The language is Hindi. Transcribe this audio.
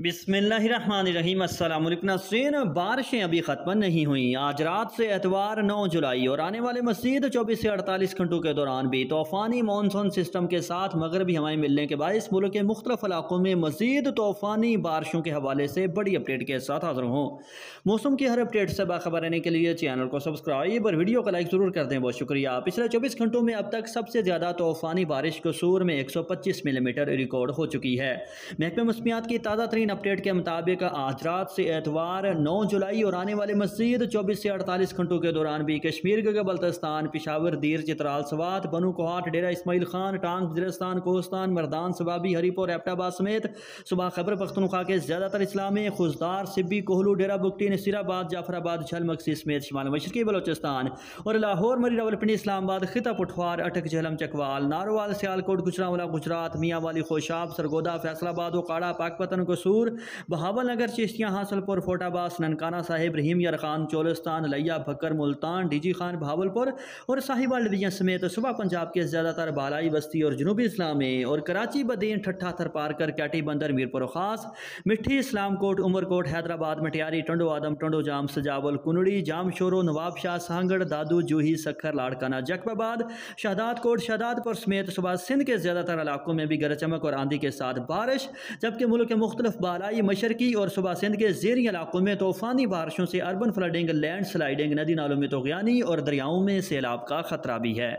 बिसमीम नासरीन बारिशें अभी ख़त्म नहीं हुई आज रात से एतवार 9 जुलाई और आने वाले मसीद 24 से 48 घंटों के दौरान भी तूफ़ानी मानसून सिस्टम के साथ मगरबी हवाएं मिलने के बायस मुल्क के मुख्तफ इलाकों में मजीद तूफ़ानी बारिशों के हवाले से बड़ी अपडेट के साथ हाजिर हूँ मौसम की हर अपडेट से बाखबर रहने के लिए चैनल को सब्सक्राइब और वीडियो का लाइक ज़रूर कर दें बहुत शुक्रिया पिछले चौबीस घंटों में अब तक सबसे ज़्यादा तूफ़ानी बारिश कसूर में एक सौ पच्चीस मिलीमीटर रिकॉर्ड हो चुकी है महकमे मौसमियात की ताज़ा तरीन अपडेट के मुताबिक आज रात से एतवार 9 जुलाई और आने वाले मजीद 24 से 48 घंटों के दौरान भी कश्मीर के बल्तस्तान पिशावर दीर चित्राल सवात बनू कोहाट डेरा इसमाइल खान टांग वजरस्तान कोस्तान मरदान सबाबी हरीपुर और एपटाबाद समेत सुबह खबर पख्तनखा के ज़्यादातर इस्लामी खुशदार सिब्बी कोहलू डेरा बुकटीन नसीराबाद जाफराबाद झलमक्सी समेत शिमाल मशरकी बलोचिस्तान और लाहौर मरी रावलपिंडी इस्लामाबाद खिता पुठवार अटक झलम चकवाल नारोवाल सियालकोट गुजरावला गुजरात मियाँ वाली खोशाब सरगोदा फैसलाबाद ओकाड़ा पाकपतन कसूर मंसूर बहावल नगर चिश्तियाँ हासलपुर फोटाबास ननकाना साहिब रहीम यार खान चोलिस्तान लैया भक्कर मुल्तान डीजी खान बहावलपुर और साहिबाल डिवीजन समेत सुबह पंजाब के ज़्यादातर बालाई बस्ती और जनूबी इस्लाम में और कराची बदीन ठट्ठा थर पारकर कैटी बंदर मीरपुर खास मिठी इस्लामकोट उमरकोट हैदराबाद मटियारी टंडो आदम टंडो जाम सजावल कुनड़ी जाम शोरो नवाब शाह सांगड़ दादू जूही सखर लाड़काना जकबाबाद शहदाद कोट शहदादपुर समेत सुबह सिंध के ज़्यादातर इलाकों में भी गरज चमक और आंधी के साथ बारिश जबकि मुल्क के मुख्तलिफ बालाई मशरकी और सुबह सिंध के जेरी इलाकों में तूफ़ानी बारिशों से अर्बन फ्लडिंग लैंड स्लाइडिंग नदी नालों में तोगयानी और दरियाओं में सैलाब का ख़तरा भी है